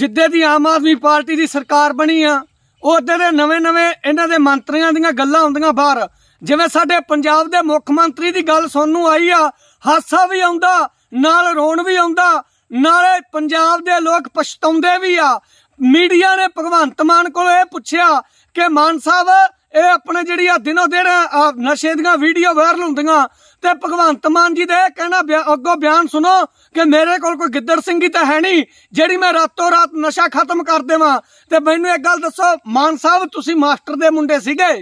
ਜਿੱਦੇ ਦੀ ਆਮ ਆਦਮੀ ਪਾਰਟੀ ਦੀ ਸਰਕਾਰ ਬਣੀ ਆ ਉਹਦੇ ਦੇ ਨਵੇਂ-ਨਵੇਂ ਇਹਨਾਂ ਦੇ ਮੰਤਰੀਆਂ ਦੀਆਂ ਗੱਲਾਂ ਹੁੰਦੀਆਂ ਬਾਹਰ ਜਿਵੇਂ ਸਾਡੇ ਪੰਜਾਬ ਦੇ ਮੁੱਖ ਮੰਤਰੀ ਦੀ ਗੱਲ ਸੁਣਨ ਨੂੰ ਆਈ ਆ ਹਾਸਾ ਵੀ ਆਉਂਦਾ ਨਾਲ ਰੋਣ ਵੀ ਆਉਂਦਾ ਨਾਲੇ ਪੰਜਾਬ ਦੇ ਲੋਕ ਪਛਤਾਉਂਦੇ ਵੀ ਆ ਮੀਡੀਆ ਨੇ ਭਗਵੰਤ ਮਾਨ ਕੋਲ ਇਹ ਪੁੱਛਿਆ ਕਿ ਮਾਨ ਸਾਹਿਬ ਇਹ ਆਪਣੇ ਜਿਹੜੀ ਆ ਦਿਨੋ ਦਿਨ ਨਸ਼ੇ ਦੀਆਂ ਵੀਡੀਓ ਵਾਇਰਲ ਹੁੰਦੀਆਂ ਤੇ ਭਗਵੰਤ ਮਾਨ ਜੀ ਦੇ ਕਹਿਣਾ ਅੱਗੋ ਬਿਆਨ ਸੁਣੋ ਕਿ ਮੇਰੇ ਕੋਲ ਕੋਈ ਗਿੱਦੜ ਸਿੰਘੀ ਤਾਂ ਹੈ ਨਹੀਂ ਜਿਹੜੀ ਮੈਂ ਰਾਤੋ ਰਾਤ ਨਸ਼ਾ ਖਤਮ ਕਰ ਦੇਵਾਂ ਤੇ ਮੈਨੂੰ ਇੱਕ ਗੱਲ ਦੱਸੋ ਮਾਨ ਸਾਹਿਬ ਤੁਸੀਂ ਮਾਸਟਰ ਦੇ ਮੁੰਡੇ ਸੀਗੇ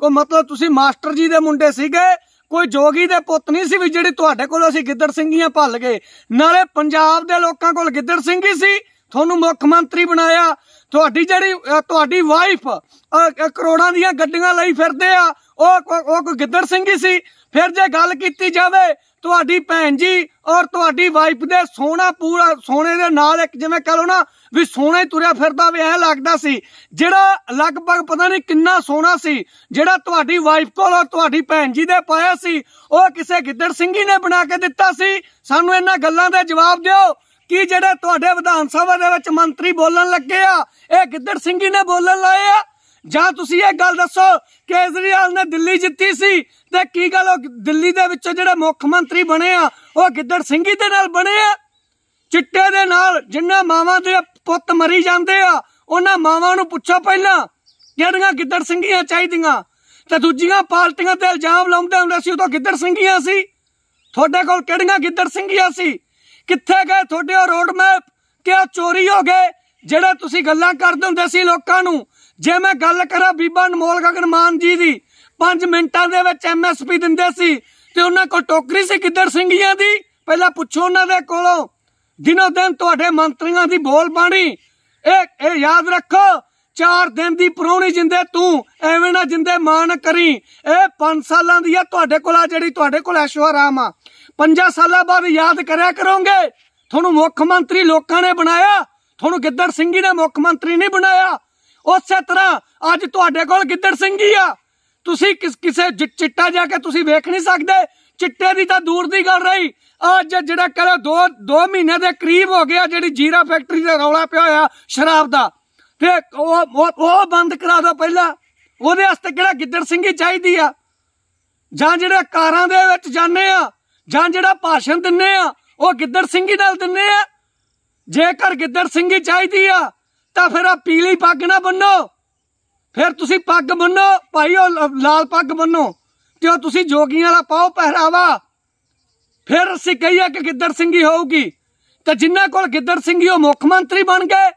ਕੋ ਮਤਲਬ ਤੁਸੀਂ ਮਾਸਟਰ ਜੀ ਦੇ ਮੁੰਡੇ ਸੀਗੇ ਕੋਈ ਜੋਗੀ ਦੇ ਪੁੱਤ ਨਹੀਂ ਸੀ ਵੀ ਜਿਹੜੀ ਤੁਹਾਡੇ ਕੋਲ ਅਸੀਂ ਗਿੱਦੜ ਸਿੰਘੀਆਂ ਭੱਲ ਗਏ ਨਾਲੇ ਪੰਜਾਬ ਦੇ ਲੋਕਾਂ ਕੋਲ ਗਿੱਦੜ ਸਿੰਘੀ ਸੀ ਤੁਹਾਨੂੰ ਮੁੱਖ ਮੰਤਰੀ ਬਣਾਇਆ ਤੁਹਾਡੀ ਜਿਹੜੀ ਤੁਹਾਡੀ ਵਾਈਫ ਕਰੋੜਾਂ ਦੀਆਂ ਗੱਡੀਆਂ ਲਈ ਫਿਰਦੇ ਆ ਉਹ ਉਹ ਕੋ ਗਿੱਦੜ ਸਿੰਘ ਹੀ ਸੀ ਫਿਰ ਜੇ ਗੱਲ ਕੀਤੀ ਜਾਵੇ ਤੁਹਾਡੀ ਭੈਣ ਜੀ ਔਰ ਤੁਹਾਡੀ ਵਾਈਫ ਦੇ ਸੋਨਾ ਪੂਰਾ ਸੋਨੇ ਦੇ ਨਾਲ ਇੱਕ ਜਿਵੇਂ ਕਹ ਲੋ ਨਾ ਵੀ ਸੋਨਾ ਹੀ ਤੁਰਿਆ ਫਿਰਦਾ ਵੀ ਐ ਲੱਗਦਾ ਸੀ ਜਿਹੜਾ ਲਗਭਗ ਪਤਾ ਨਹੀਂ ਕਿੰਨਾ ਸੋਨਾ ਸੀ ਜਿਹੜਾ ਤੁਹਾਡੀ ਵਾਈਫ ਕੋਲ ਔਰ ਤੁਹਾਡੀ ਭੈਣ ਜੀ ਦੇ ਪਾਇਆ ਸੀ ਉਹ ਕਿਸੇ ਗਿੱਦੜ ਸਿੰਘੀ ਨੇ ਬਣਾ ਕੇ ਦਿੱਤਾ ਸੀ ਸਾਨੂੰ ਇਹਨਾਂ ਗੱਲਾਂ ਦੇ ਜਵਾਬ ਦਿਓ ਕਿ ਜਿਹੜੇ ਤੁਹਾਡੇ ਵਿਧਾਨ ਸਭਾ ਦੇ ਵਿੱਚ ਮੰਤਰੀ ਬੋਲਣ ਲੱਗੇ ਆ ਇਹ ਗਿੱਦੜ ਸਿੰਘੀ ਨੇ ਬੋਲਣ ਲਾਏ ਆ ਜਾਂ ਤੁਸੀਂ ਇਹ ਗੱਲ ਦੱਸੋ ਕੇਜਰੀਵਾਲ ਨੇ ਦਿੱਲੀ ਜਿੱਤੀ ਸੀ ਤੇ ਕੀ ਗੱਲ ਉਹ ਦਿੱਲੀ ਦੇ ਵਿੱਚੋਂ ਜਿਹੜੇ ਮੁੱਖ ਮੰਤਰੀ ਬਣੇ ਆ ਉਹ ਗਿੱਦੜ ਸਿੰਘੀ ਦੇ ਨਾਲ ਬਣੇ ਆ ਚਿੱਟੇ ਦੇ ਨਾਲ ਜਿੰਨਾ ਮਾਵਾਂ ਦੇ ਪੁੱਤ ਮਰੀ ਜਾਂਦੇ ਆ ਉਹਨਾਂ ਮਾਵਾਂ ਨੂੰ ਪੁੱਛੋ ਪਹਿਲਾਂ ਕਿਹੜੀਆਂ ਗਿੱਦੜ ਸਿੰਘੀਆਂ ਚਾਹੀਦੀਆਂ ਤੇ ਦੂਜੀਆਂ ਪਾਰਟੀਆਂ ਤੇ ਇਲਜ਼ਾਮ ਲਾਉਂਦੇ ਹੁੰਦੇ ਸੀ ਉਦੋਂ ਗਿੱਦੜ ਸਿੰਘੀਆਂ ਸੀ ਤੁਹਾਡੇ ਕੋਲ ਕਿਹੜੀਆਂ ਗਿੱਦੜ ਸਿੰਘੀਆਂ ਸੀ ਕਿੱਥੇ ਗਏ ਤੁਹਾਡੇ ਉਹ ਰੋਡ ਮੈਪ ਕਿਆ ਚੋਰੀ ਹੋ ਗਏ ਜਿਹੜੇ ਤੁਸੀਂ ਗੱਲਾਂ ਕਰਦੇ ਹੁੰਦੇ ਸੀ ਲੋਕਾਂ ਨੂੰ ਜੇ ਮੈਂ ਗੱਲ ਕਰਾਂ ਬੀਬਾ ਅਨਮੋਲ ਗਗਨ ਮਾਨ ਜੀ ਦੀ 5 ਮਿੰਟਾਂ ਦੇ ਵਿੱਚ ਐਮਐਸਪੀ ਦਿੰਦੇ ਸੀ ਤੇ ਉਹਨਾਂ ਕੋਲ ਟੋਕਰੀ ਸੀ ਕਿੱਧਰ ਸਿੰਘੀਆਂ ਦੀ ਪਹਿਲਾਂ ਪੁੱਛੋ ਉਹਨਾਂ ਦੇ ਕੋਲੋਂ ਦਿਨੋ ਦਿਨ ਤੁਹਾਡੇ ਮੰਤਰੀਆਂ ਦੀ ਬੋਲ ਬਾਣੀ ਇਹ ਇਹ ਯਾਦ ਰੱਖੋ ਚਾਰ ਦਿਨ ਦੀ ਪ੍ਰੋਣੀ ਜਿੰਦੇ ਤੂੰ ਐਵੇਂ ਨਾ ਜਿੰਦੇ ਮਾਨ ਕਰੀ ਇਹ 5 ਸਾਲਾਂ ਦੀ ਆ ਤੁਹਾਡੇ ਕੋਲ ਆ ਜਿਹੜੀ ਤੁਹਾਡੇ ਕੋਲ ਆਰਾਮ ਆ ਪੰਜਾ ਸਾਲਾਂ ਬਾਅਦ ਯਾਦ ਕਰਿਆ ਕਰੋਗੇ ਤੁਹਾਨੂੰ ਮੁੱਖ ਮੰਤਰੀ ਲੋਕਾਂ ਨੇ ਬਣਾਇਆ ਤੁਹਾਨੂੰ ਗਿੱਦੜ ਸਿੰਘੀ ਨੇ ਮੁੱਖ ਮੰਤਰੀ ਨਹੀਂ ਬਣਾਇਆ ਉਸੇ ਤਰ੍ਹਾਂ ਅੱਜ ਤੁਹਾਡੇ ਕੋਲ ਗਿੱਦੜ ਸਿੰਘੀ ਆ ਤੁਸੀਂ ਕਿਸ ਕਿਸੇ ਚਿੱਟਾ ਜਾ ਕੇ ਤੁਸੀਂ ਵੇਖ ਨਹੀਂ ਸਕਦੇ ਚਿੱਟੇ ਦੀ ਤਾਂ ਦੂਰ ਦੀ ਗੱਲ ਰਹੀ ਅੱਜ ਜਿਹੜਾ ਕਹਿੰਦਾ ਦੋ ਦੋ ਮਹੀਨੇ ਦੇ ਕਰੀਬ ਹੋ ਗਿਆ ਜਿਹੜੀ ਜੀਰਾ ਫੈਕਟਰੀ ਦਾ ਰੌਲਾ ਪਿਆ ਹੋਇਆ ਸ਼ਰਾਬ ਦਾ ਤੇ ਉਹ ਉਹ ਬੰਦ ਕਰਾ ਦੋ ਪਹਿਲਾਂ ਉਹਦੇ ਵਾਸਤੇ ਕਿਹੜਾ ਗਿੱਦੜ ਸਿੰਘੀ ਚਾਹੀਦੀ ਆ ਜਾਂ ਜਿਹੜੇ ਕਾਰਾਂ ਦੇ ਵਿੱਚ ਜਾਂਦੇ ਆ ਜਾਂ ਜਿਹੜਾ ਭਾਸ਼ਣ ਦਿੰਨੇ ਆ ਉਹ ਗਿੱਦੜ ਸਿੰਘੀ ਨਾਲ ਦਿੰਨੇ ਆ ਜੇਕਰ ਗਿੱਦੜ ਸਿੰਘੀ ਚਾਹੀਦੀ ਆ ਤਾਂ ਫਿਰ ਆ ਪੀਲੀ ਪੱਗ ਨਾ ਬੰਨੋ ਫਿਰ ਤੁਸੀਂ ਪੱਗ ਬੰਨੋ ਭਾਈ ਉਹ ਲਾਲ ਪੱਗ ਬੰਨੋ ਤੇ ਉਹ ਤੁਸੀਂ ਜੋਗੀਆਂ ਵਾਲਾ ਪਾਓ ਪਹਿਰਾਵਾ ਫਿਰ ਅਸੀਂ ਕਹੀਏ ਕਿ ਗਿੱਦੜ ਸਿੰਘੀ ਹੋਊਗੀ ਤੇ ਜਿੰਨਾਂ ਕੋਲ ਗਿੱਦੜ ਸਿੰਘੀ ਉਹ ਮੁੱਖ ਮੰਤਰੀ ਬਣ ਗਏ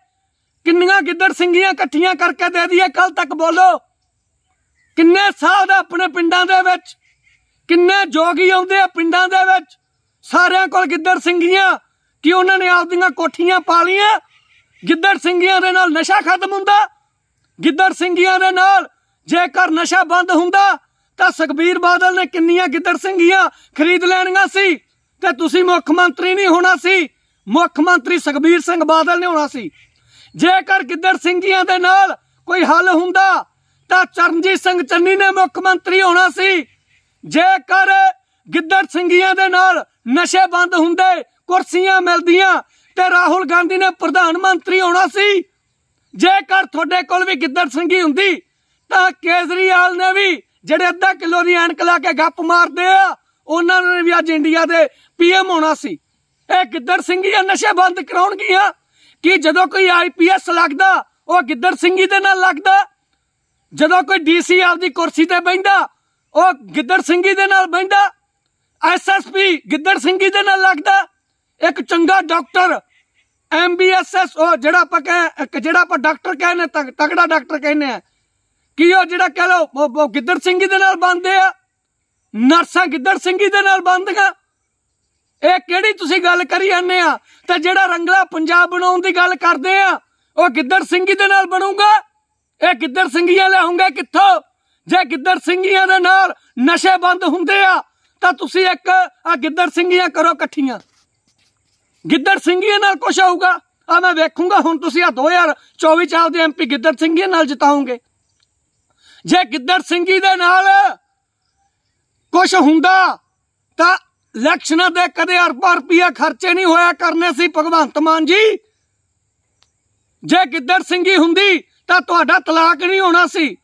ਕਿੰਨੀਆਂ ਗਿੱਦੜ ਸਿੰਘੀਆਂ ਇਕੱਠੀਆਂ ਕਰਕੇ ਦੇ ਦਈਏ ਕੱਲ ਤੱਕ ਬੋਲੋ ਕਿੰਨੇ ਸਾਹ ਦਾ ਆਪਣੇ ਕਿੰਨੇ ਜੋਗੀ ਆਉਂਦੇ ਆ ਪਿੰਡਾਂ ਦੇ ਵਿੱਚ ਸਾਰਿਆਂ ਕੋਲ ਗਿੱਦੜ ਸਿੰਘੀਆਂ ਕਿ ਉਹਨਾਂ ਨੇ ਆਪਦੀਆਂ ਕੋਠੀਆਂ ਪਾਲੀਆਂ ਗਿੱਦੜ ਸਿੰਘੀਆਂ ਦੇ ਨਾਲ ਨਸ਼ਾ ਖਤਮ ਹੁੰਦਾ ਗਿੱਦੜ ਸਿੰਘੀਆਂ ਦੇ ਨਾਲ ਜੇਕਰ ਨਸ਼ਾ ਬੰਦ ਹੁੰਦਾ ਤਾਂ ਸੁਖਬੀਰ ਬਾਦਲ ਨੇ ਕਿੰਨੀਆਂ ਗਿੱਦੜ ਸਿੰਘੀਆਂ ਖਰੀਦ ਲੈਣੀਆਂ ਸੀ ਤੇ ਤੁਸੀਂ ਮੁੱਖ ਮੰਤਰੀ ਨਹੀਂ ਹੋਣਾ ਸੀ ਮੁੱਖ ਮੰਤਰੀ ਸੁਖਬੀਰ ਸਿੰਘ ਬਾਦਲ ਨੇ ਹੋਣਾ ਸੀ ਜੇਕਰ ਗਿੱਦੜ ਸਿੰਘੀਆਂ ਦੇ ਨਾਲ ਕੋਈ ਹੱਲ ਹੁੰਦਾ ਤਾਂ ਚਰਨਜੀਤ ਸਿੰਘ ਚੰਨੀ ਨੇ ਮੁੱਖ ਮੰਤਰੀ ਹੋਣਾ ਸੀ ਜੇਕਰ ਗਿੱਦੜ ਸਿੰਘੀਆਂ ਦੇ ਨਾਲ ਨਸ਼ੇ ਬੰਦ ਹੁੰਦੇ ਕੁਰਸੀਆਂ ਮਿਲਦੀਆਂ ਤੇ ਰਾਹੁਲ ਗਾਂਧੀ ਨੇ ਪ੍ਰਧਾਨ ਮੰਤਰੀ ਹੋਣਾ ਸੀ ਜੇਕਰ ਤੁਹਾਡੇ ਕੋਲ ਵੀ ਗਿੱਦੜ ਸਿੰਘੀ ਹੁੰਦੀ ਤਾਂ ਕੇਜਰੀਵਾਲ ਨੇ ਵੀ ਜਿਹੜੇ ਅੱਧਾ ਕਿਲੋ ਦੀ ਐਨਕ ਲਾ ਕੇ ਗੱਪ ਮਾਰਦੇ ਆ ਉਹਨਾਂ ਨੇ ਵੀ ਅੱਜ ਇੰਡੀਆ ਦੇ ਪੀਐਮ ਹੋਣਾ ਸੀ ਇਹ ਗਿੱਦੜ ਸਿੰਘੀਆਂ ਨਸ਼ੇ ਬੰਦ ਗਿਆ ਕਿ ਜਦੋਂ ਕੋਈ ਆਈਪੀਐਸ ਲੱਗਦਾ ਉਹ ਗਿੱਦੜ ਸਿੰਘੀ ਦੇ ਨਾਲ ਲੱਗਦਾ ਜਦੋਂ ਕੋਈ ਡੀਸੀ ਆਪਦੀ ਕੁਰਸੀ ਤੇ ਬੈਂਦਾ ਉਹ ਗਿੱਦੜ ਸਿੰਘੀ ਦੇ ਨਾਲ ਬੈਂਦਾ ਐਸਐਸਪੀ ਗਿੱਦੜ ਸਿੰਘੀ ਦੇ ਨਾਲ ਲੱਗਦਾ ਇੱਕ ਚੰਗਾ ਡਾਕਟਰ ਐਮਬੀਐਸਐਸ ਉਹ ਜਿਹੜਾ ਆਪਾਂ ਕਹੇ ਜਿਹੜਾ ਆਪਾਂ ਡਾਕਟਰ ਕਹਿੰਨੇ ਤਕੜਾ ਡਾਕਟਰ ਕਹਿੰਨੇ ਆ ਕੀ ਉਹ ਜਿਹੜਾ ਕਹ ਲੋ ਗਿੱਦੜ ਸਿੰਘੀ ਦੇ ਨਾਲ ਬੰਦੇ ਆ ਨਰਸਾਂ ਗਿੱਦੜ ਸਿੰਘੀ ਦੇ ਨਾਲ ਬੰਦਗਾ ਇਹ ਕਿਹੜੀ ਤੁਸੀਂ ਗੱਲ ਕਰੀ ਜਾਂਦੇ ਆ ਤੇ ਜਿਹੜਾ ਰੰਗਲਾ ਪੰਜਾਬ ਬਣਾਉਣ ਦੀ ਗੱਲ ਕਰਦੇ ਆ ਉਹ ਗਿੱਦੜ ਸਿੰਘੀ ਦੇ ਨਾਲ ਬਣੂਗਾ ਇਹ ਗਿੱਦੜ ਸਿੰਘੀਆਂ ਲਿਆਉਂਗਾ ਕਿੱਥੋਂ ਜੇ ਗਿੱਦੜ ਸਿੰਘੀਆਂ ਦੇ ਨਾਲ ਨਸ਼ੇ ਬੰਦ ਹੁੰਦੇ ਆ ਤਾਂ ਤੁਸੀਂ ਇੱਕ ਆ ਗਿੱਦੜ ਸਿੰਘੀਆਂ ਕਰੋ ਇਕੱਠੀਆਂ ਗਿੱਦੜ ਸਿੰਘੀਆਂ ਨਾਲ ਕੁਝ ਆਊਗਾ ਆ ਮੈਂ ਵੇਖੂੰਗਾ ਹੁਣ ਤੁਸੀਂ ਆ 2024 ਚ ਆਪਦੇ ਐਮਪੀ ਗਿੱਦੜ ਸਿੰਘੀਆਂ ਨਾਲ ਜਿਤਾਉਂਗੇ ਜੇ ਗਿੱਦੜ ਸਿੰਘੀ ਦੇ ਨਾਲ ਕੁਝ ਹੁੰਦਾ ਤਾਂ ਲਖਸ਼ਣਾ ਦੇ ਕਦੇ ਅਰਬਾਂ ਰੁਪਈਆ ਖਰਚੇ ਨਹੀਂ ਹੋਇਆ ਕਰਨੇ ਸੀ ਭਗਵੰਤ ਮਾਨ ਜੀ ਜੇ ਗਿੱਦੜ ਸਿੰਘੀ ਹੁੰਦੀ ਤਾਂ ਤੁਹਾਡਾ ਤਲਾਕ ਨਹੀਂ ਹੋਣਾ ਸੀ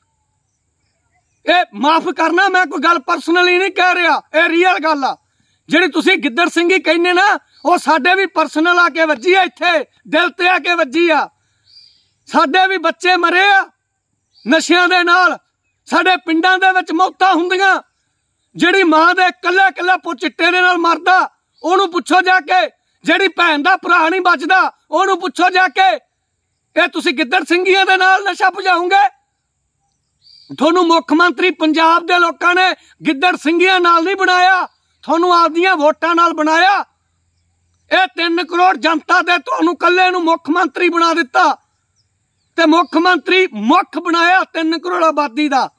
ਇਹ ਮਾਫ ਕਰਨਾ ਮੈਂ ਕੋਈ ਗੱਲ ਪਰਸਨਲੀ ਨਹੀਂ ਕਹਿ ਰਿਹਾ ਇਹ ਰੀਅਲ ਗੱਲ ਆ ਜਿਹੜੀ ਤੁਸੀਂ ਗਿੱਦੜ ਸਿੰਘ ਹੀ ਕਹਿੰਦੇ ਨਾ ਉਹ ਸਾਡੇ ਵੀ ਪਰਸਨਲ ਆ ਕੇ ਵੱਜੀ ਆ ਇੱਥੇ ਦਿਲ ਤੇ ਆ ਕੇ ਵੱਜੀ ਆ ਸਾਡੇ ਵੀ ਬੱਚੇ ਮਰੇ ਆ ਨਸ਼ਿਆਂ ਦੇ ਨਾਲ ਸਾਡੇ ਪਿੰਡਾਂ ਦੇ ਵਿੱਚ ਮੌਤਾਂ ਹੁੰਦੀਆਂ ਜਿਹੜੀ ਮਾਂ ਦੇ ਇਕੱਲੇ ਇਕੱਲੇ ਪੁੱਤ ਚਿੱਟੇ ਦੇ ਨਾਲ ਮਰਦਾ ਉਹਨੂੰ ਪੁੱਛੋ ਜਾ ਕੇ ਜਿਹੜੀ ਭੈਣ ਦਾ ਭਰਾ ਨਹੀਂ ਬਚਦਾ ਉਹਨੂੰ ਪੁੱਛੋ ਜਾ ਕੇ ਇਹ ਤੁਸੀਂ ਗਿੱਦੜ ਸਿੰਘੀਆਂ ਦੇ ਨਾਲ ਨਸ਼ਾ ਭਜਾਉਂਗੇ ਤੁਹਾਨੂੰ ਮੁੱਖ ਮੰਤਰੀ ਪੰਜਾਬ ਦੇ ਲੋਕਾਂ ਨੇ ਗਿੱਦੜ ਸਿੰਘੀਆਂ ਨਾਲ ਨਹੀਂ ਬਣਾਇਆ ਤੁਹਾਨੂੰ ਆਪਦੀਆਂ ਵੋਟਾਂ ਨਾਲ ਬਣਾਇਆ ਇਹ 3 ਕਰੋੜ ਜਨਤਾ ਦੇ ਤੁਹਾਨੂੰ ਕੱਲੇ ਨੂੰ ਮੁੱਖ ਮੰਤਰੀ ਬਣਾ ਦਿੱਤਾ ਤੇ ਮੁੱਖ ਮੰਤਰੀ ਮੁੱਖ ਬਣਾਇਆ 3 ਕਰੋੜ ਆਬਾਦੀ ਦਾ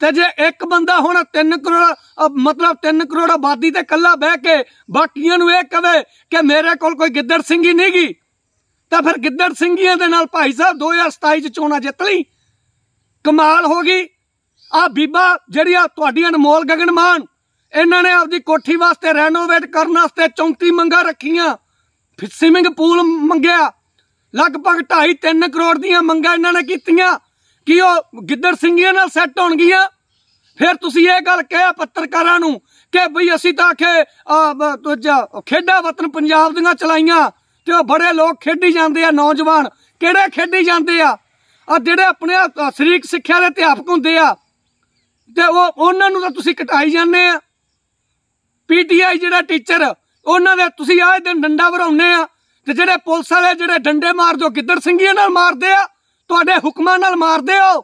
ਤੇ ਜੇ ਇੱਕ ਬੰਦਾ ਹੁਣ 3 ਕਰੋੜ ਮਤਲਬ 3 ਕਰੋੜ ਆਬਾਦੀ ਤੇ ਕੱਲਾ ਬਹਿ ਕੇ ਬਾਕੀਆਂ ਨੂੰ ਇਹ ਕਵੇ ਕਿ ਮੇਰੇ ਕੋਲ ਕੋਈ ਗਿੱਦੜ ਸਿੰਘੀ ਨਹੀਂਗੀ ਤਾਂ ਫਿਰ ਗਿੱਦੜ ਸਿੰਘੀਆਂ ਦੇ ਨਾਲ ਭਾਈ ਸਾਹਿਬ 2027 ਚ ਚੋਣਾਂ ਜਿੱਤ ਲਈ ਕਮਾਲ ਹੋ ਗਈ ਆ ਬੀਬਾ ਜਿਹੜੀ ਆ ਤੁਹਾਡੀ ਅਨਮੋਲ ਗਗਨ ਮਾਨ ਇਹਨਾਂ ਨੇ ਆਪਦੀ ਕੋਠੀ ਵਾਸਤੇ ਰੈਨੋਵੇਟ ਕਰਨ ਵਾਸਤੇ 34 ਮੰਗਾ ਰੱਖੀਆਂ ਸਵਿਮਿੰਗ ਪੂਲ ਮੰਗਿਆ ਲਗਭਗ 2.5 3 ਕਰੋੜ ਦੀਆਂ ਮੰਗਾਂ ਇਹਨਾਂ ਨੇ ਕੀਤੀਆਂ ਕਿ ਉਹ ਗਿੱਦੜ ਸਿੰਘੀਆਂ ਨਾਲ ਸੈੱਟ ਹੋਣਗੀਆਂ ਫਿਰ ਤੁਸੀਂ ਇਹ ਗੱਲ ਕਹਿਆ ਪੱਤਰਕਾਰਾਂ ਨੂੰ ਕਿ ਬਈ ਅਸੀਂ ਤਾਂ ਆਖੇ ਤੁਜਾ ਖੇਡਾ ਵਤਨ ਪੰਜਾਬ ਦੀਆਂ ਚਲਾਈਆਂ ਤੇ ਉਹ ਬੜੇ ਲੋਕ ਖੇਡੀ ਜਾਂਦੇ ਆ ਨੌਜਵਾਨ ਕਿਹੜੇ ਖੇਡੀ ਜਾਂਦੇ ਆ ਆ ਜਿਹੜੇ ਆਪਣੇ ਸਰੀਰਕ ਸਿੱਖਿਆ ਦੇ ਅਧਿਆਪਕ ਹੁੰਦੇ ਆ ਤੇ ਉਹ ਉਹਨਾਂ ਨੂੰ ਤਾਂ ਤੁਸੀਂ ਕਟਾਈ ਜਾਂਦੇ ਆ ਪੀਟੀਆਈ ਜਿਹੜਾ ਟੀਚਰ ਉਹਨਾਂ ਦੇ ਤੁਸੀਂ ਆਏ ਦਿਨ ਡੰਡਾ ਵਰਾਉਨੇ ਆ ਤੇ ਜਿਹੜੇ ਪੁਲਿਸ ਵਾਲੇ ਜਿਹੜੇ ਡੰਡੇ ਮਾਰਦੇ ਗਿੱਦੜ ਸਿੰਘੀਆਂ ਨਾਲ ਮਾਰਦੇ ਆ ਤੁਹਾਡੇ ਹੁਕਮਾਂ ਨਾਲ ਮਾਰਦੇ ਹੋ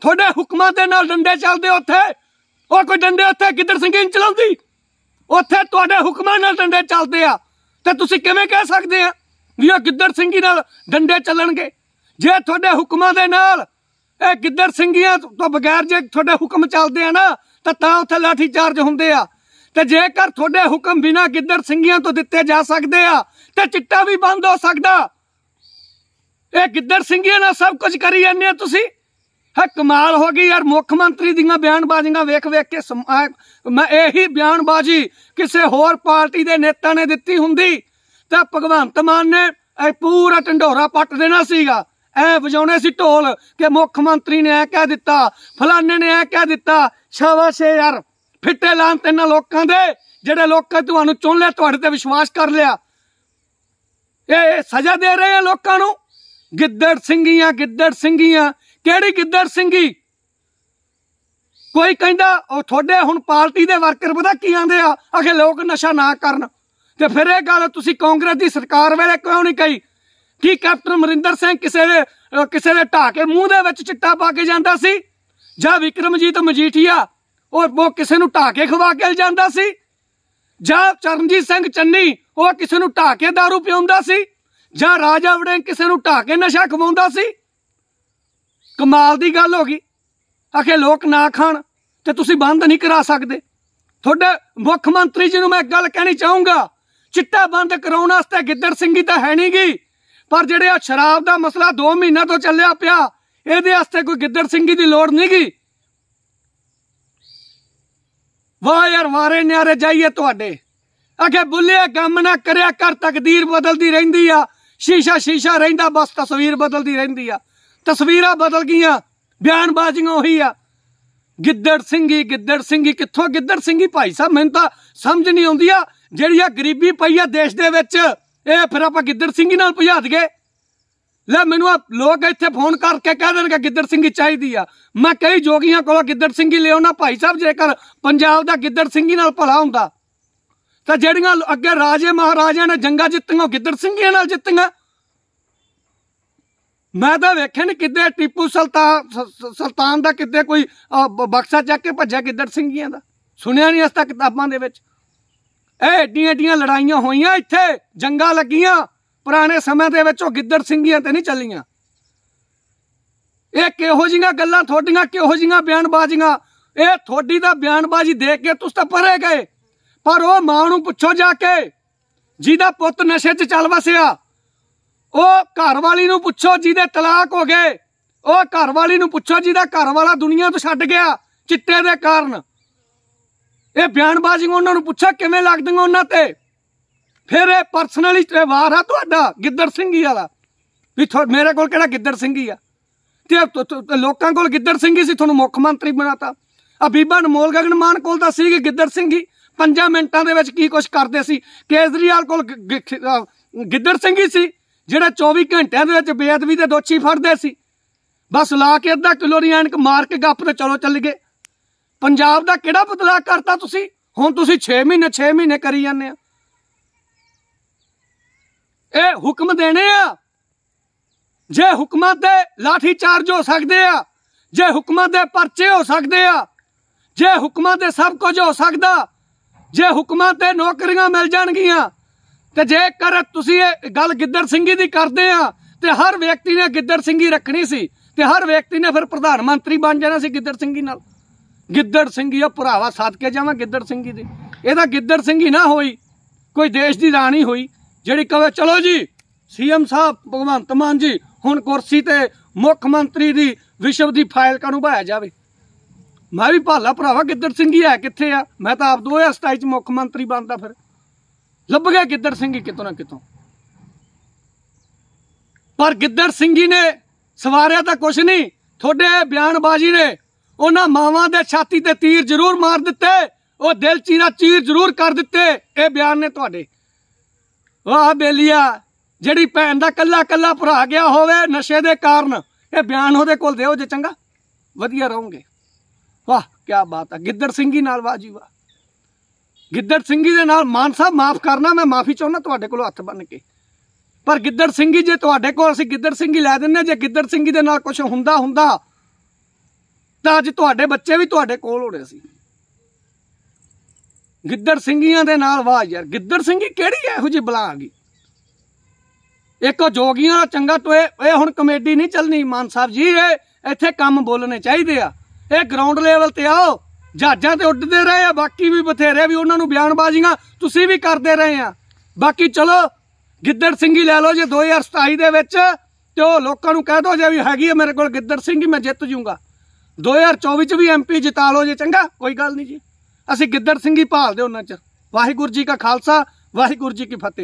ਤੁਹਾਡੇ ਹੁਕਮਾਂ ਦੇ ਨਾਲ ਡੰਡੇ ਚੱਲਦੇ ਉੱਥੇ ਉਹ ਕੋਈ ਡੰਡੇ ਉੱਥੇ ਗਿੱਦੜ ਸਿੰਘੀ ਨਹੀਂ ਚਲਾਉਂਦੀ ਉੱਥੇ ਤੁਹਾਡੇ ਹੁਕਮਾਂ ਨਾਲ ਡੰਡੇ ਚੱਲਦੇ ਆ ਤੇ ਤੁਸੀਂ ਕਿਵੇਂ ਕਹਿ ਸਕਦੇ ਆ ਵੀ ਉਹ ਗਿੱਦੜ ਸਿੰਘੀ ਨਾਲ ਡੰਡੇ ਚੱਲਣਗੇ ਜੇ ਤੁਹਾਡੇ ਹੁਕਮਾਂ ਦੇ ਨਾਲ ਇਹ ਗਿੱਦੜ ਸਿੰਘੀਆਂ ਤੋਂ ਬਗੈਰ ਜੇ ਤੁਹਾਡੇ ਹੁਕਮ ਚੱਲਦੇ ਆ ਨਾ ਤਾਂ ਤਾਂ ਉੱਥੇ ਲਾਠੀ ਚਾਰਜ ਹੁੰਦੇ ਆ ਤੇ ਜੇਕਰ ਤੁਹਾਡੇ ਹੁਕਮ ਬਿਨਾ ਗਿੱਦੜ ਸਿੰਘੀਆਂ ਤੋਂ ਦਿੱਤੇ ਜਾ ਸਕਦੇ ਆ ਤੇ ਚਿੱਟਾ ਵੀ ਬੰਦ ਹੋ ਸਕਦਾ ਇਹ ਗਿੱਦੜ ਸਿੰਘੀਆਂ ਨਾਲ ਸਭ ਕੁਝ ਕਰੀ ਜਾਂਦੇ ਆ ਤੁਸੀਂ ਹੈ ਕਮਾਲ ਹੋ ਗਈ ਯਾਰ ਮੁੱਖ ਮੰਤਰੀ ਦੀਆਂ ਬਿਆਨਬਾਜ਼ੀਆਂ ਵੇਖ ਵੇਖ ਕੇ ਮੈਂ ਇਹੀ ਬਿਆਨਬਾਜ਼ੀ ਕਿਸੇ ਹੋਰ ਪਾਰਟੀ ਦੇ ਨੇਤਾ ਨੇ ਦਿੱਤੀ ਹੁੰਦੀ ਤਾਂ ਭਗਵੰਤ ਮਾਨ ਨੇ ਇਹ ਪੂਰਾ ਢੰਡੋਰਾ ਪੱਟ ਦੇਣਾ ਸੀਗਾ ਐ ਵਜਾਉਣੇ ਸੀ ਢੋਲ ਕਿ ਮੁੱਖ ਮੰਤਰੀ ਨੇ ਐ ਕਹਿ ਦਿੱਤਾ ਫਲਾਣੇ ਨੇ ਐ ਕਹਿ ਦਿੱਤਾ ਸ਼ਾਬਾਸ਼ ਯਾਰ ਫਿੱਟੇ ਲਾਂ ਤੇ ਨਾ ਲੋਕਾਂ ਦੇ ਜਿਹੜੇ ਲੋਕਾਂ ਤੁਹਾਨੂੰ ਚੁਣ ਲਿਆ ਤੁਹਾਡੇ ਤੇ ਵਿਸ਼ਵਾਸ ਕਰ ਲਿਆ ਇਹ ਸਜ਼ਾ ਦੇ ਰਹੇ ਆ ਲੋਕਾਂ ਨੂੰ ਗਿੱਦੜ ਸਿੰਘੀਆਂ ਗਿੱਦੜ ਸਿੰਘੀਆਂ ਕਿਹੜੀ ਗਿੱਦੜ ਸਿੰਘੀ ਕੋਈ ਕਹਿੰਦਾ ਉਹ ਤੁਹਾਡੇ ਹੁਣ ਪਾਰਟੀ ਦੇ ਵਰਕਰ ਪਤਾ ਕੀ ਆਂਦੇ ਆ ਅਖੇ ਲੋਕ ਨਸ਼ਾ ਨਾ ਕਰਨ ਤੇ ਫਿਰ ਇਹ ਗੱਲ ਤੁਸੀਂ ਕਾਂਗਰਸ ਦੀ ਸਰਕਾਰ ਵੇਲੇ ਕਿਉਂ ਨਹੀਂ ਕਹੀ ਕੀ ਕੈਪਟਨ ਮਰਿੰਦਰ ਸਿੰਘ ਕਿਸੇ ਦੇ ਕਿਸੇ ਦੇ ਢਾ ਕੇ ਮੂੰਹ ਦੇ ਵਿੱਚ ਚਿੱਟਾ ਪਾ ਕੇ ਜਾਂਦਾ ਸੀ ਜਾਂ ਵਿਕਰਮਜੀਤ ਮਜੀਠੀਆ ਉਹ ਉਹ ਕਿਸੇ ਨੂੰ ਢਾ ਕੇ ਖਵਾ ਕੇ ਜਾਂਦਾ ਸੀ ਜਾਂ ਚਰਨਜੀਤ ਸਿੰਘ ਚੰਨੀ ਉਹ ਕਿਸੇ ਨੂੰ ਢਾ ਕੇ दारू ਪਿਉਂਦਾ ਸੀ ਜਾਂ ਰਾਜਾ ਵੜੇ ਕਿਸੇ ਨੂੰ ਢਾ ਕੇ ਨਸ਼ਾ ਖਵਾਉਂਦਾ ਸੀ ਕਮਾਲ ਦੀ ਗੱਲ ਹੋ ਗਈ ਆਖੇ ਲੋਕ ਨਾ ਖਾਣ ਤੇ ਤੁਸੀਂ ਬੰਦ ਨਹੀਂ ਕਰਾ ਸਕਦੇ ਤੁਹਾਡੇ ਮੁੱਖ ਮੰਤਰੀ ਜੀ ਨੂੰ ਮੈਂ ਇੱਕ ਗੱਲ ਕਹਿਣੀ ਚਾਹੂੰਗਾ ਚਿੱਟਾ ਬੰਦ ਕਰਾਉਣ ਵਾਸਤੇ ਗਿੱਦੜ ਸਿੰਘ ਹੀ ਤਾਂ ਹੈ ਨਹੀਂਗੀ ਪਰ ਜਿਹੜੇ ਆ ਸ਼ਰਾਬ ਦਾ ਮਸਲਾ 2 ਮਹੀਨਾ ਤੋਂ ਚੱਲਿਆ ਪਿਆ ਇਹਦੇ ਵਾਸਤੇ ਕੋਈ ਗਿੱਦੜ ਸਿੰਘੀ ਦੀ ਲੋੜ ਨਹੀਂ ਗਈ ਵਾਹ ਯਾਰ ਵਾਰੇ ਨਿਆਰੇ ਜਾਈਏ ਤੁਹਾਡੇ ਅਖੇ ਬੁੱਲਿਆ ਕੰਮ ਨਾ ਕਰਿਆ ਕਰ ਤਕਦੀਰ ਬਦਲਦੀ ਰਹਿੰਦੀ ਆ ਸ਼ੀਸ਼ਾ ਸ਼ੀਸ਼ਾ ਰਹਿੰਦਾ ਬਸ ਤਸਵੀਰ ਬਦਲਦੀ ਰਹਿੰਦੀ ਆ ਤਸਵੀਰਾਂ ਬਦਲ ਗਈਆਂ ਬਿਆਨਬਾਜ਼ੀਆਂ ਉਹੀ ਆ ਗਿੱਦੜ ਸਿੰਘੀ ਗਿੱਦੜ ਸਿੰਘੀ ਕਿੱਥੋਂ ਗਿੱਦੜ ਸਿੰਘੀ ਭਾਈ ਸਾਹਿਬ ਮੈਨੂੰ ਤਾਂ ਸਮਝ ਨਹੀਂ ਆਉਂਦੀ ਆ ਜਿਹੜੀ ਆ ਗਰੀਬੀ ਪਈ ਆ ਦੇਸ਼ ਦੇ ਵਿੱਚ ਇਹ ਫਿਰ ਆਪਾਂ ਗਿੱਦੜ ਸਿੰਘ ਨਾਲ ਪੁਝਾ ਗਏ ਲੈ ਮੈਨੂੰ ਆ ਲੋਕ ਇੱਥੇ ਫੋਨ ਕਰਕੇ ਕਹਿ ਦੇਣਗੇ ਗਿੱਦੜ ਸਿੰਘੀ ਚਾਹੀਦੀ ਆ ਮੈਂ ਕਈ ਜੋਗੀਆਂ ਕੋਲ ਗਿੱਦੜ ਸਿੰਘੀ ਲਿਆਉਣਾ ਭਾਈ ਸਾਹਿਬ ਜੇਕਰ ਪੰਜਾਬ ਦਾ ਗਿੱਦੜ ਸਿੰਘੀ ਨਾਲ ਭਲਾ ਹੁੰਦਾ ਤਾਂ ਜਿਹੜੀਆਂ ਅੱਗੇ ਰਾਜੇ ਮਹਾਰਾਜਿਆਂ ਨੇ ਜੰਗਾਂ ਜਿੱਤੀਆਂ ਗਿੱਦੜ ਸਿੰਘੀਆਂ ਨਾਲ ਜਿੱਤੀਆਂ ਮੈਂ ਤਾਂ ਵੇਖਿਆ ਨਹੀਂ ਕਿੱਦੇ ਟੀਪੂ ਸੁਲਤਾਨ ਸੁਲਤਾਨ ਦਾ ਕਿੱਦੇ ਕੋਈ ਬਕਸਾ ਚੱਕ ਕੇ ਭੱਜਿਆ ਗਿੱਦੜ ਸਿੰਘੀਆਂ ਦਾ ਸੁਣਿਆ ਨਹੀਂ ਅਸ ਤੱਕ ਕਿਤਾਬਾਂ ਦੇ ਵਿੱਚ ਇਹ ਏਡੀਆਂ ਏਡੀਆਂ ਲੜਾਈਆਂ ਹੋਈਆਂ ਇੱਥੇ ਜੰਗਾਂ ਲੱਗੀਆਂ ਪੁਰਾਣੇ ਸਮੇਂ ਦੇ ਵਿੱਚ ਉਹ ਗਿੱਦੜ ਸਿੰਘੀਆਂ ਤੇ ਨਹੀਂ ਚੱਲੀਆਂ ਇਹ ਕਿਹੋ ਜੀਆਂ ਗੱਲਾਂ ਤੁਹਾਡੀਆਂ ਕਿਹੋ ਜੀਆਂ ਬਿਆਨਬਾਜ਼ੀਆਂ ਇਹ ਤੁਹਾਡੀ ਦਾ ਬਿਆਨਬਾਜ਼ੀ ਦੇਖ ਕੇ ਤੁਸੀਂ ਤਾਂ ਪਰੇ ਗਏ ਪਰ ਉਹ ਮਾਂ ਨੂੰ ਪੁੱਛੋ ਜਾ ਕੇ ਜਿਹਦਾ ਪੁੱਤ ਨਸ਼ੇ 'ਚ ਚੱਲ ਵਸਿਆ ਉਹ ਘਰ ਵਾਲੀ ਨੂੰ ਪੁੱਛੋ ਜਿਹਦੇ ਤਲਾਕ ਹੋ ਗਏ ਉਹ ਘਰ ਵਾਲੀ ਨੂੰ ਪੁੱਛੋ ਜਿਹਦਾ ਘਰ ਵਾਲਾ ਦੁਨੀਆ ਤੋਂ ਛੱਡ ਗਿਆ ਚਿੱਟੇ ਦੇ ਕਾਰਨ ਇਹ ਬਿਆਨਬਾਜ਼ੀ ਉਹਨਾਂ ਨੂੰ ਪੁੱਛਿਆ ਕਿਵੇਂ ਲੱਗਦੀਆਂ ਉਹਨਾਂ ਤੇ ਫਿਰ ਇਹ ਪਰਸਨਲੀ ਵਾਰ ਆ ਤੁਹਾਡਾ ਗਿੱਦੜ ਸਿੰਘੀ ਵਾਲਾ ਵੀ ਮੇਰੇ ਕੋਲ ਕਿਹੜਾ ਗਿੱਦੜ ਸਿੰਘੀ ਆ ਤੇ ਲੋਕਾਂ ਕੋਲ ਗਿੱਦੜ ਸਿੰਘੀ ਸੀ ਤੁਹਾਨੂੰ ਮੁੱਖ ਮੰਤਰੀ ਬਣਾਤਾ ਆ ਬੀਬਾ ਅਨਮੋਲ ਗਗਨ ਮਾਨ ਕੋਲ ਤਾਂ ਸੀ ਕਿ ਗਿੱਦੜ ਸਿੰਘੀ ਪੰਜਾਂ ਮਿੰਟਾਂ ਦੇ ਵਿੱਚ ਕੀ ਕੁਝ ਕਰਦੇ ਸੀ ਕੇਜਰੀਵਾਲ ਕੋਲ ਗਿੱਦੜ ਸਿੰਘੀ ਸੀ ਜਿਹੜਾ 24 ਘੰਟਿਆਂ ਦੇ ਵਿੱਚ ਬੇਅਦਬੀ ਦੇ ਦੋਸ਼ੀ ਫੜਦੇ ਸੀ ਬਸ ਲਾ ਕੇ ਅੱਧਾ ਕਿਲੋ ਦੀ ਐਨਕ ਮਾਰ ਕੇ ਗੱਪ ਤੇ ਚਲੋ ਚੱਲ ਗਏ ਪੰਜਾਬ ਦਾ ਕਿਹੜਾ ਬਦਲਾ ਕਰਤਾ ਤੁਸੀਂ ਹੁਣ ਤੁਸੀਂ 6 ਮਹੀਨੇ 6 ਮਹੀਨੇ ਕਰੀ ਜਾਂਦੇ ਆ ਇਹ ਹੁਕਮ ਦੇਣੇ ਆ ਜੇ ਹੁਕਮਾਂ ਤੇ ਲਾਠੀ ਚਾਰਜ ਹੋ ਸਕਦੇ ਆ ਜੇ ਹੁਕਮਾਂ ਦੇ ਪਰਚੇ ਹੋ ਸਕਦੇ ਆ ਜੇ ਹੁਕਮਾਂ ਤੇ ਸਭ ਕੁਝ ਹੋ ਸਕਦਾ ਜੇ ਹੁਕਮਾਂ ਤੇ ਨੌਕਰੀਆਂ ਮਿਲ ਜਾਣਗੀਆਂ ਤੇ ਜੇ ਕਰ ਤੁਸੀਂ ਇਹ ਗੱਲ ਗਿੱਦਰ ਸਿੰਘੀ ਦੀ ਕਰਦੇ ਆ ਤੇ ਹਰ ਵਿਅਕਤੀ ਨੇ ਗਿੱਦਰ ਸਿੰਘੀ ਰੱਖਣੀ ਸੀ ਤੇ ਹਰ ਵਿਅਕਤੀ ਨੇ ਫਿਰ ਪ੍ਰਧਾਨ ਮੰਤਰੀ ਬਣ ਜਾਣਾ ਸੀ ਗਿੱਦਰ ਸਿੰਘੀ ਨਾਲ ਗਿੱਦੜ ਸਿੰਘੀ ਆ ਭਰਾਵਾ ਕੇ ਜਾਵਾਂ ਗਿੱਦੜ ਸਿੰਘੀ ਦੇ ਇਹਦਾ ਗਿੱਦੜ ਸਿੰਘ ਹੀ ਨਾ ਹੋਈ ਕੋਈ ਦੇਸ਼ ਦੀ ਰਾਣੀ ਹੋਈ ਜਿਹੜੀ ਕਹੇ ਚਲੋ ਜੀ ਸੀਐਮ ਸਾਹਿਬ ਭਗਵੰਤ ਮਾਨ ਜੀ ਹੁਣ ਕੁਰਸੀ ਤੇ ਮੁੱਖ ਮੰਤਰੀ ਦੀ ਵਿਸ਼ਵ ਦੀ ਫਾਈਲ ਕਾਨੂੰ ਭਾਇਆ ਜਾਵੇ ਮੈਂ ਵੀ ਭਾਲਾ ਭਰਾਵਾ ਗਿੱਦੜ ਸਿੰਘ ਹੀ ਹੈ ਕਿੱਥੇ ਆ ਮੈਂ ਤਾਂ ਆਪ 2027 ਚ ਮੁੱਖ ਮੰਤਰੀ ਬਣਦਾ ਫਿਰ ਲੱਭ ਗਿਆ ਗਿੱਦੜ ਹੀ ਕਿਤੋਂ ਨਾ ਕਿਤੋਂ ਪਰ ਗਿੱਦੜ ਸਿੰਘ ਹੀ ਨੇ ਸਵਾਰਿਆ ਤਾਂ ਕੁਛ ਨਹੀਂ ਤੁਹਾਡੇ ਬਿਆਨਬਾਜ਼ੀ ਨੇ ਉਹਨਾਂ ਮਾਵਾਂ ਦੇ ਛਾਤੀ ਤੇ ਤੀਰ ਜ਼ਰੂਰ ਮਾਰ ਦਿੱਤੇ ਉਹ ਦਿਲ ਚੀਰਾ ਚੀਰ ਜ਼ਰੂਰ ਕਰ ਦਿੱਤੇ ਇਹ ਬਿਆਨ ਨੇ ਤੁਹਾਡੇ ਵਾਹ ਬੇਲੀਆ ਜਿਹੜੀ ਭੈਣ ਦਾ ਕੱਲਾ ਕੱਲਾ ਭਰਾ ਗਿਆ ਹੋਵੇ ਨਸ਼ੇ ਦੇ ਕਾਰਨ ਇਹ ਬਿਆਨ ਉਹਦੇ ਕੋਲ ਦਿਓ ਜੇ ਚੰਗਾ ਵਧੀਆ ਰਹੋਗੇ ਵਾਹ ਕੀ ਬਾਤ ਹੈ ਗਿੱਦੜ ਸਿੰਘੀ ਨਾਲ ਵਾਹ ਜੀ ਵਾਹ ਗਿੱਦੜ ਸਿੰਘੀ ਦੇ ਨਾਲ ਮਾਨ ਸਾਹਿਬ ਮਾਫ ਕਰਨਾ ਮੈਂ ਮਾਫੀ ਚਾਹੁੰਦਾ ਤੁਹਾਡੇ ਕੋਲ ਹੱਥ ਬੰਨ ਕੇ ਪਰ ਗਿੱਦੜ ਸਿੰਘੀ ਜੇ ਤੁਹਾਡੇ ਕੋਲ ਅਸੀਂ ਗਿੱਦੜ ਸਿੰਘੀ ਲੈ ਦਿੰਨੇ ਜੇ ਗਿੱਦੜ ਸਿੰਘੀ ਦੇ ਨਾਲ ਕੁਝ ਹੁੰਦਾ ਹੁੰਦਾ ਤਾਂ ਅੱਜ ਤੁਹਾਡੇ ਬੱਚੇ ਵੀ ਤੁਹਾਡੇ ਕੋਲ ਹੋਣੇ ਸੀ ਗਿੱਦੜ ਸਿੰਘੀਆਂ ਦੇ ਨਾਲ ਵਾਹ ਯਾਰ ਗਿੱਦੜ ਸਿੰਘੀ ਕਿਹੜੀ ਐ ਇਹੋ ਜੀ ਬਲਾ ਆ ਗਈ ਇੱਕ ਜੋਗੀਆਂ ਦਾ ਚੰਗਾ ਟੋਏ ਇਹ ਹੁਣ ਕਮੇਡੀ ਨਹੀਂ ਚੱਲਣੀ ਮਾਨ ਸਾਹਿਬ ਜੀ ਇਹ ਇੱਥੇ ਕੰਮ ਬੋਲਣੇ ਚਾਹੀਦੇ ਆ ਇਹ ਗਰਾਊਂਡ ਲੈਵਲ ਤੇ ਆਓ ਜਹਾਜ਼ਾਂ ਤੇ ਉੱਡਦੇ ਰਹੇ ਆ ਬਾਕੀ ਵੀ ਬਥੇਰੇ ਵੀ ਉਹਨਾਂ ਨੂੰ ਬਿਆਨਬਾਜ਼ੀਆਂ ਤੁਸੀਂ ਵੀ ਕਰਦੇ ਰਹੇ ਆ ਬਾਕੀ ਚਲੋ ਗਿੱਦੜ ਸਿੰਘੀ ਲੈ ਲਓ ਜੇ 2027 ਦੇ ਵਿੱਚ ਤੇ ਉਹ ਲੋਕਾਂ ਨੂੰ ਕਹਿ ਦੋ ਜੇ ਵੀ ਹੈਗੀ ਆ ਮੇਰੇ ਕੋਲ ਗਿੱਦੜ ਸਿੰਘੀ ਮੈਂ ਜਿੱਤ ਜੂਗਾ 2024 ਚ ਵੀ ਐਮਪੀ ਜਿਤਾ ਲਓ ਜੇ ਚੰਗਾ ਕੋਈ ਗੱਲ ਨਹੀਂ ਜੀ ਅਸੀਂ ਗਿੱਦੜ ਸਿੰਘੀ ਭਾਲਦੇ ਉਹਨਾਂ ਚ ਵਾਹਿਗੁਰੂ ਜੀ ਕਾ ਖਾਲਸਾ ਵਾਹਿਗੁਰੂ ਜੀ ਕੀ ਫਤਿਹ